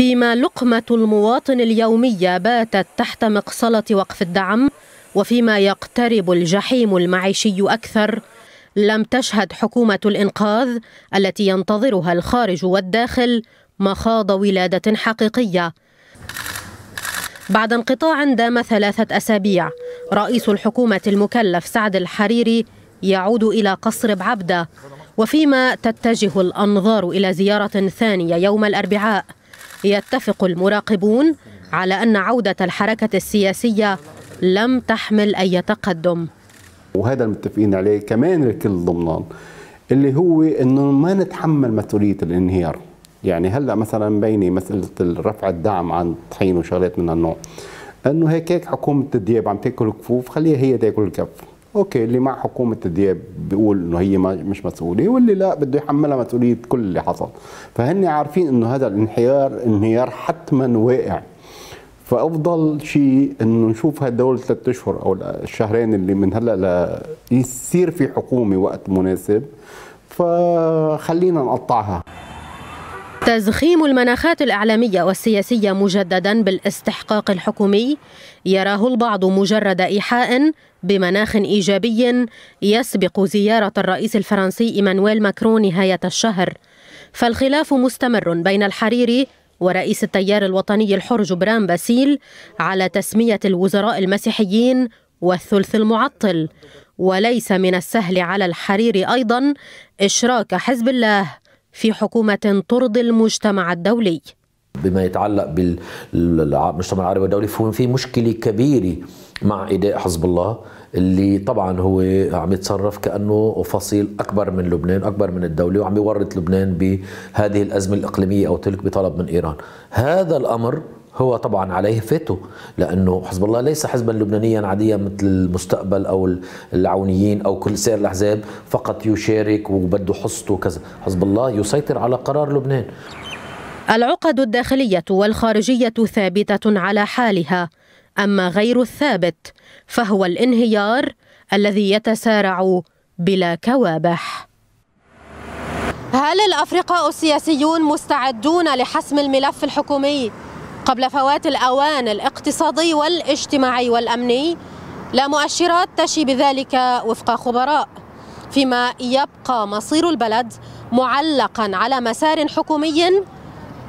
فيما لقمة المواطن اليومية باتت تحت مقصلة وقف الدعم وفيما يقترب الجحيم المعيشي أكثر لم تشهد حكومة الإنقاذ التي ينتظرها الخارج والداخل مخاض ولادة حقيقية بعد انقطاع دام ثلاثة أسابيع رئيس الحكومة المكلف سعد الحريري يعود إلى قصر بعبدة وفيما تتجه الأنظار إلى زيارة ثانية يوم الأربعاء يتفق المراقبون على أن عودة الحركة السياسية لم تحمل أي تقدم وهذا المتفقين عليه كمان الكل ضمنان اللي هو انه ما نتحمل مسؤوليه الانهيار يعني هلا مثلا بيني مساله رفع الدعم عن طحين وشغلات من النوع انه هيك هيك حكومه الدياب عم تاكل كفوف خليها هي تاكل الكف اوكي اللي مع حكومه دياب بيقول انه هي مش مسؤوله واللي لا بده يحملها مسؤوليه كل اللي حصل فهن عارفين انه هذا الانحيار انهيار حتما واقع فافضل شيء انه نشوف هدول الثلاث اشهر او الشهرين اللي من هلا يصير في حكومه وقت مناسب فخلينا نقطعها تزخيم المناخات الإعلامية والسياسية مجددا بالاستحقاق الحكومي يراه البعض مجرد إيحاء بمناخ إيجابي يسبق زيارة الرئيس الفرنسي إيمانويل ماكرون نهاية الشهر فالخلاف مستمر بين الحريري ورئيس التيار الوطني الحر جبران باسيل على تسمية الوزراء المسيحيين والثلث المعطل وليس من السهل على الحريري أيضا إشراك حزب الله في حكومة ترضي المجتمع الدولي بما يتعلق بالمجتمع العربي الدولي في مشكلة كبيرة مع إداء حزب الله اللي طبعا هو عم يتصرف كانه فصيل اكبر من لبنان اكبر من الدوله وعم يورط لبنان بهذه الازمه الاقليميه او تلك بطلب من ايران هذا الامر هو طبعا عليه فيتو لانه حزب الله ليس حزبا لبنانيا عاديا مثل المستقبل او العونيين او كل سائر الاحزاب فقط يشارك وبده حصته وكذا حزب الله يسيطر على قرار لبنان العقد الداخليه والخارجيه ثابته على حالها اما غير الثابت فهو الانهيار الذي يتسارع بلا كوابح هل الافرقاء السياسيون مستعدون لحسم الملف الحكومي قبل فوات الأوان الاقتصادي والاجتماعي والأمني لا مؤشرات تشي بذلك وفق خبراء فيما يبقى مصير البلد معلقا على مسار حكومي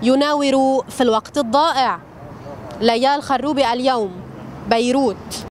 يناور في الوقت الضائع ليال خروب اليوم بيروت